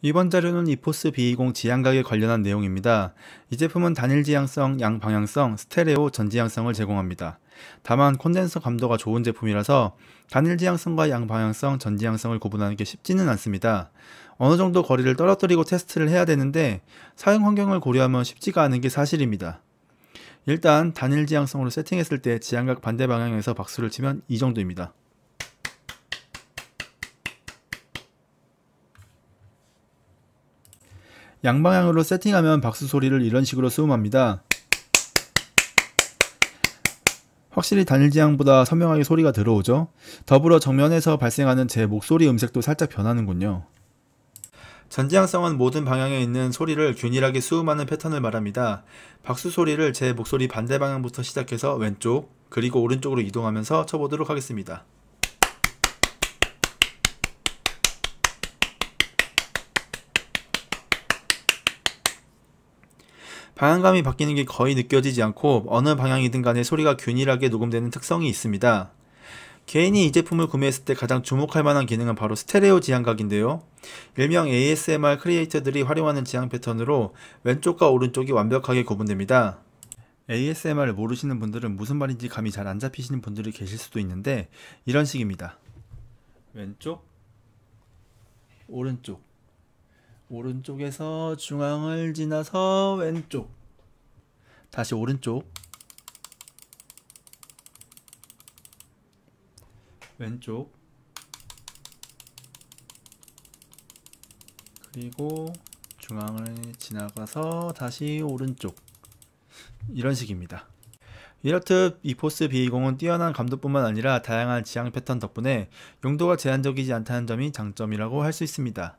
이번 자료는 이포스 B20 지향각에 관련한 내용입니다. 이 제품은 단일 지향성, 양방향성, 스테레오 전지향성을 제공합니다. 다만 콘덴서 감도가 좋은 제품이라서 단일 지향성과 양방향성, 전지향성을 구분하는 게 쉽지는 않습니다. 어느 정도 거리를 떨어뜨리고 테스트를 해야 되는데 사용 환경을 고려하면 쉽지가 않은 게 사실입니다. 일단 단일 지향성으로 세팅했을 때 지향각 반대 방향에서 박수를 치면 이 정도입니다. 양방향으로 세팅하면 박수 소리를 이런 식으로 수음합니다. 확실히 단일지향보다 선명하게 소리가 들어오죠. 더불어 정면에서 발생하는 제 목소리 음색도 살짝 변하는군요. 전지향성은 모든 방향에 있는 소리를 균일하게 수음하는 패턴을 말합니다. 박수 소리를 제 목소리 반대 방향부터 시작해서 왼쪽, 그리고 오른쪽으로 이동하면서 쳐보도록 하겠습니다. 방향감이 바뀌는 게 거의 느껴지지 않고 어느 방향이든 간에 소리가 균일하게 녹음되는 특성이 있습니다. 개인이 이 제품을 구매했을 때 가장 주목할 만한 기능은 바로 스테레오 지향각인데요. 일명 ASMR 크리에이터들이 활용하는 지향 패턴으로 왼쪽과 오른쪽이 완벽하게 구분됩니다. ASMR을 모르시는 분들은 무슨 말인지 감이 잘 안 잡히시는 분들이 계실 수도 있는데 이런 식입니다. 왼쪽, 오른쪽 오른쪽에서 중앙을 지나서 왼쪽 다시 오른쪽 왼쪽 그리고 중앙을 지나가서 다시 오른쪽 이런 식입니다. 이렇듯 이포스 B20은 뛰어난 감도뿐만 아니라 다양한 지향 패턴 덕분에 용도가 제한적이지 않다는 점이 장점이라고 할 수 있습니다.